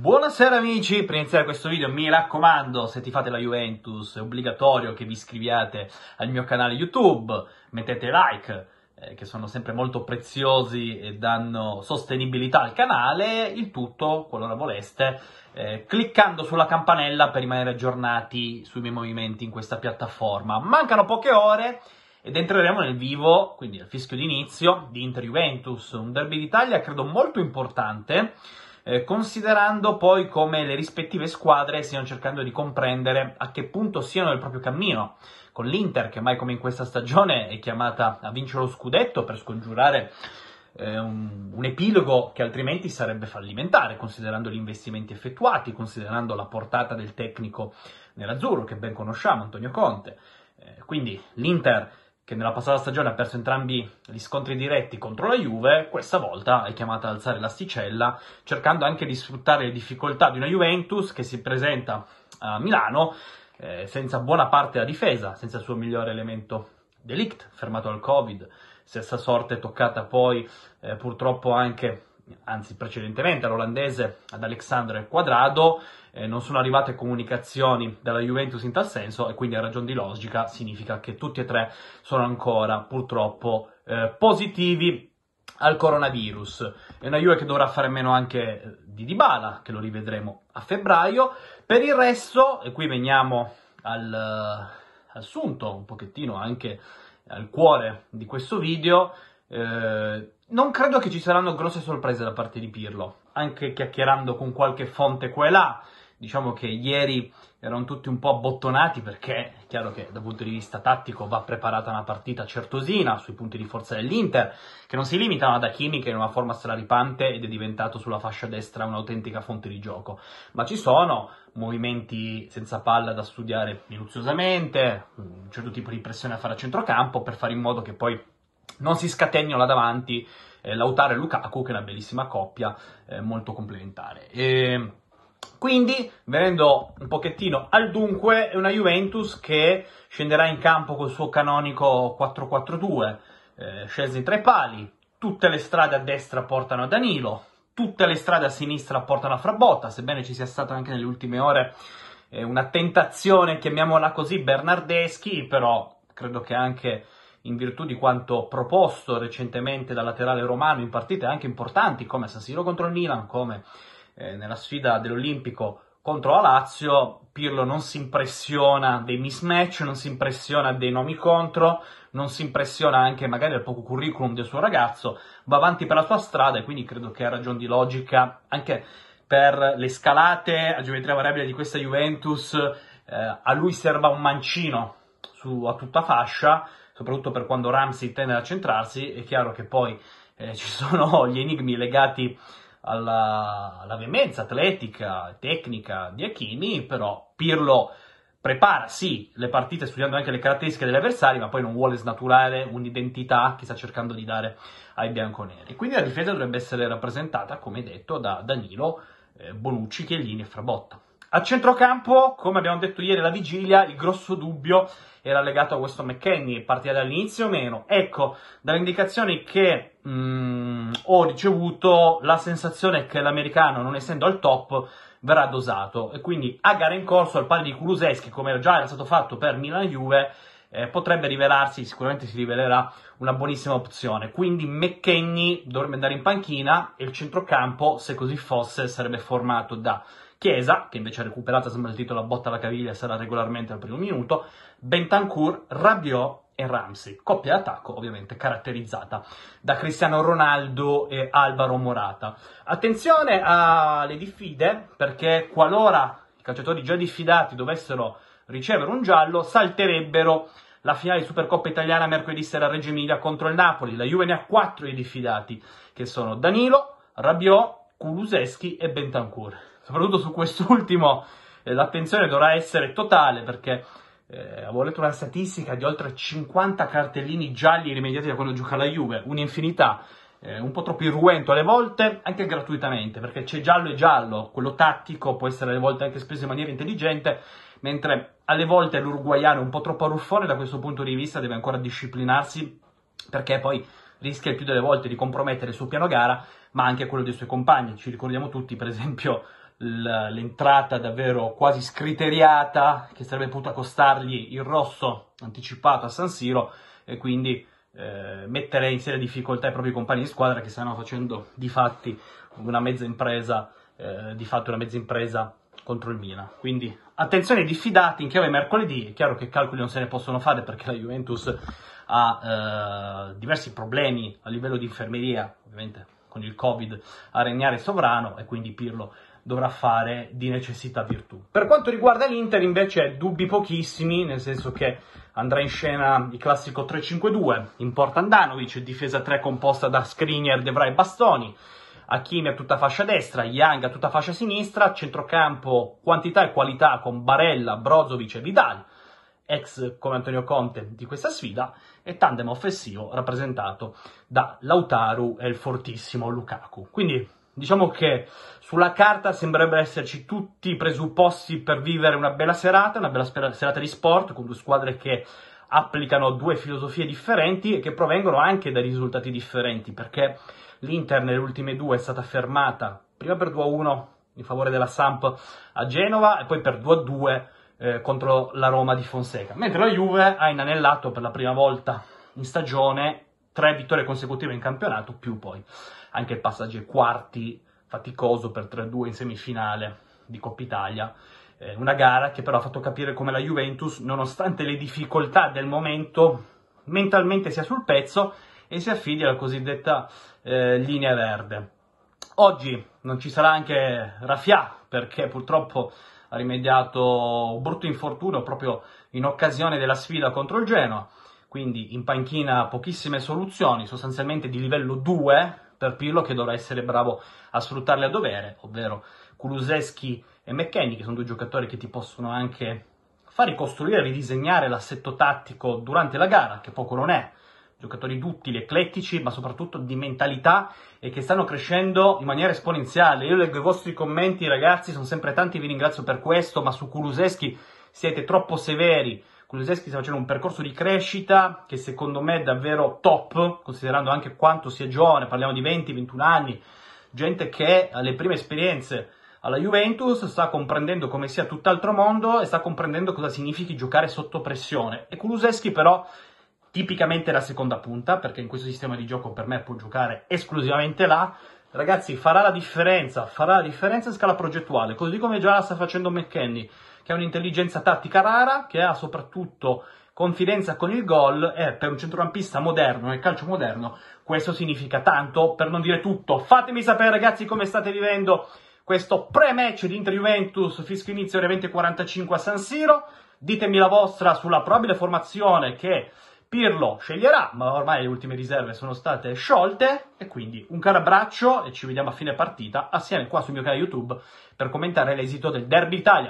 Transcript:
Buonasera amici, per iniziare questo video mi raccomando, se ti fate la Juventus è obbligatorio che vi iscriviate al mio canale YouTube, mettete like, eh, che sono sempre molto preziosi e danno sostenibilità al canale, il tutto, qualora voleste, eh, cliccando sulla campanella per rimanere aggiornati sui miei movimenti in questa piattaforma. Mancano poche ore ed entreremo nel vivo, quindi al fischio d'inizio, di Inter-Juventus, un derby d'Italia credo molto importante, eh, considerando poi come le rispettive squadre stiano cercando di comprendere a che punto siano nel proprio cammino, con l'Inter che mai come in questa stagione è chiamata a vincere lo scudetto per scongiurare eh, un, un, epilogo che altrimenti sarebbe fallimentare, considerando gli investimenti effettuati, considerando la portata del tecnico nell'azzurro, che ben conosciamo, Antonio Conte. Eh, quindi l'Inter che nella passata stagione ha perso entrambi gli scontri diretti contro la Juve, questa volta è chiamata ad alzare l'asticella, cercando anche di sfruttare le difficoltà di una Juventus che si presenta a Milano eh, senza buona parte della difesa, senza il suo migliore elemento delict, fermato al Covid, stessa sorte toccata poi eh, purtroppo anche, anzi precedentemente all'olandese, ad Alexandre Quadrado, eh, non sono arrivate comunicazioni dalla Juventus in tal senso e quindi a ragion di logica significa che tutti e tre sono ancora purtroppo eh, positivi al coronavirus. È una Juve che dovrà fare meno anche eh, di Dybala, che lo rivedremo a febbraio. Per il resto, e qui veniamo al, eh, al sunto, un pochettino anche al cuore di questo video, eh, non credo che ci saranno grosse sorprese da parte di Pirlo, anche chiacchierando con qualche fonte qua e là, Diciamo che ieri erano tutti un po' abbottonati perché è chiaro che dal punto di vista tattico va preparata una partita certosina sui punti di forza dell'Inter, che non si limitano ad Hakimi che è in una forma straripante ed è diventato sulla fascia destra un'autentica fonte di gioco, ma ci sono movimenti senza palla da studiare minuziosamente, un certo tipo di pressione a fare a centrocampo per fare in modo che poi non si scatenino là davanti eh, Lautaro e Lukaku che è una bellissima coppia eh, molto complementare. E ehm, quindi, venendo un pochettino al dunque, è una Juventus che scenderà in campo col suo canonico 4-4-2, eh, scelse in tre pali, tutte le strade a destra portano a Danilo, tutte le strade a sinistra portano a Frabotta, sebbene ci sia stata anche nelle ultime ore eh, una tentazione, chiamiamola così, bernardeschi, però credo che anche in virtù di quanto proposto recentemente dal laterale romano in partite anche importanti come San Siro contro il Milan, come eh, nella sfida dell'Olimpico contro la Lazio, Pirlo non si impressiona dei mismatch, non si impressiona dei nomi contro, non si impressiona anche magari del poco curriculum del suo ragazzo, va avanti per la sua strada e quindi credo che a ragione di logica, anche per le scalate a geometria variabile di questa Juventus, eh, a lui serva un mancino su, a tutta fascia, soprattutto per quando Ramsey tende ad accentrarsi, è chiaro che poi eh, ci sono gli enigmi legati alla, alla veemenza atletica, e tecnica di Achimi, però Pirlo prepara sì le partite studiando anche le caratteristiche degli avversari, ma poi non vuole snaturare un'identità che sta cercando di dare ai bianconeri. Quindi la difesa dovrebbe essere rappresentata, come detto, da Danilo, eh, Bonucci, Chiellini e Frabotta. A centrocampo, come abbiamo detto ieri alla vigilia, il grosso dubbio era legato a questo McKenny, partire dall'inizio o meno? Ecco, dalle indicazioni che mm, ho ricevuto, la sensazione è che l'americano, non essendo al top, verrà dosato e quindi a gara in corso al pari di Kuluseschi, come già era stato fatto per Milan-Juve, eh, potrebbe rivelarsi, sicuramente si rivelerà una buonissima opzione. Quindi McKenny dovrebbe andare in panchina e il centrocampo, se così fosse, sarebbe formato da Chiesa, che invece ha recuperato e smaltito la botta alla caviglia, sarà regolarmente al primo minuto, Bentancur, Rabiot e Ramsey, coppia d'attacco ovviamente caratterizzata da Cristiano Ronaldo e Alvaro Morata. Attenzione alle diffide, perché qualora i calciatori già diffidati dovessero ricevere un giallo, salterebbero la finale di Supercoppa italiana mercoledì sera a Reggio Emilia contro il Napoli. La Juve ne ha quattro i diffidati, che sono Danilo, Rabiot, Kuluseschi e Bentancur soprattutto su quest'ultimo eh, l'attenzione dovrà essere totale perché eh, avevo letto una statistica di oltre 50 cartellini gialli rimediati da quando gioca la Juve, un'infinità, eh, un po' troppo irruento alle volte, anche gratuitamente, perché c'è giallo e giallo, quello tattico può essere alle volte anche speso in maniera intelligente, mentre alle volte l'uruguaiano è un po' troppo ruffone da questo punto di vista deve ancora disciplinarsi perché poi rischia il più delle volte di compromettere il suo piano gara, ma anche quello dei suoi compagni. Ci ricordiamo tutti, per esempio, l'entrata davvero quasi scriteriata che sarebbe potuta costargli il rosso anticipato a San Siro e quindi eh, mettere in seria difficoltà i propri compagni di squadra che stanno facendo di fatti una mezza impresa, eh, di fatto una mezza impresa contro il Milan. Quindi attenzione diffidati in chiave mercoledì, è chiaro che calcoli non se ne possono fare perché la Juventus ha eh, diversi problemi a livello di infermeria, ovviamente con il Covid a regnare sovrano e quindi Pirlo dovrà fare di necessità virtù. Per quanto riguarda l'Inter invece dubbi pochissimi, nel senso che andrà in scena il classico 3-5-2, in porta Andanovic, difesa 3 composta da Skriniar, De Vrij e Bastoni, Hakimi a tutta fascia destra, Young a tutta fascia sinistra, centrocampo quantità e qualità con Barella, Brozovic e Vidal, ex come Antonio Conte di questa sfida, e tandem offensivo rappresentato da Lautaro e il fortissimo Lukaku. Quindi Diciamo che sulla carta sembrerebbe esserci tutti i presupposti per vivere una bella serata, una bella serata di sport con due squadre che applicano due filosofie differenti e che provengono anche da risultati differenti, perché l'Inter nelle ultime due è stata fermata prima per 2-1 in favore della Samp a Genova e poi per 2-2 eh, contro la Roma di Fonseca, mentre la Juve ha inanellato per la prima volta in stagione tre vittorie consecutive in campionato più poi anche il passaggio ai quarti faticoso per 3-2 in semifinale di Coppa Italia. Eh, una gara che però ha fatto capire come la Juventus, nonostante le difficoltà del momento, mentalmente sia sul pezzo e si affidi alla cosiddetta eh, linea verde. Oggi non ci sarà anche Raffià perché purtroppo ha rimediato un brutto infortunio proprio in occasione della sfida contro il Genoa, quindi in panchina pochissime soluzioni, sostanzialmente di livello 2, per Pirlo che dovrà essere bravo a sfruttarle a dovere, ovvero Kuluseschi e McKenny, che sono due giocatori che ti possono anche far ricostruire, ridisegnare l'assetto tattico durante la gara, che poco non è. Giocatori duttili, eclettici, ma soprattutto di mentalità e che stanno crescendo in maniera esponenziale. Io leggo i vostri commenti, ragazzi, sono sempre tanti, vi ringrazio per questo, ma su Kuluseschi siete troppo severi Kulusevski sta facendo un percorso di crescita che secondo me è davvero top, considerando anche quanto sia giovane, parliamo di 20-21 anni, gente che ha le prime esperienze alla Juventus, sta comprendendo come sia tutt'altro mondo e sta comprendendo cosa significhi giocare sotto pressione. E Kulusevski però tipicamente la seconda punta, perché in questo sistema di gioco per me può giocare esclusivamente là, ragazzi, farà la differenza, farà la differenza in scala progettuale, così come già la sta facendo McKenny, che ha un'intelligenza tattica rara, che ha soprattutto confidenza con il gol e per un centrocampista moderno, nel calcio moderno, questo significa tanto, per non dire tutto. Fatemi sapere ragazzi come state vivendo questo pre-match di Inter-Juventus, fischio inizio ore 20.45 a San Siro, ditemi la vostra sulla probabile formazione che Pirlo sceglierà, ma ormai le ultime riserve sono state sciolte e quindi un caro abbraccio e ci vediamo a fine partita assieme qua sul mio canale YouTube per commentare l'esito del Derby Italia.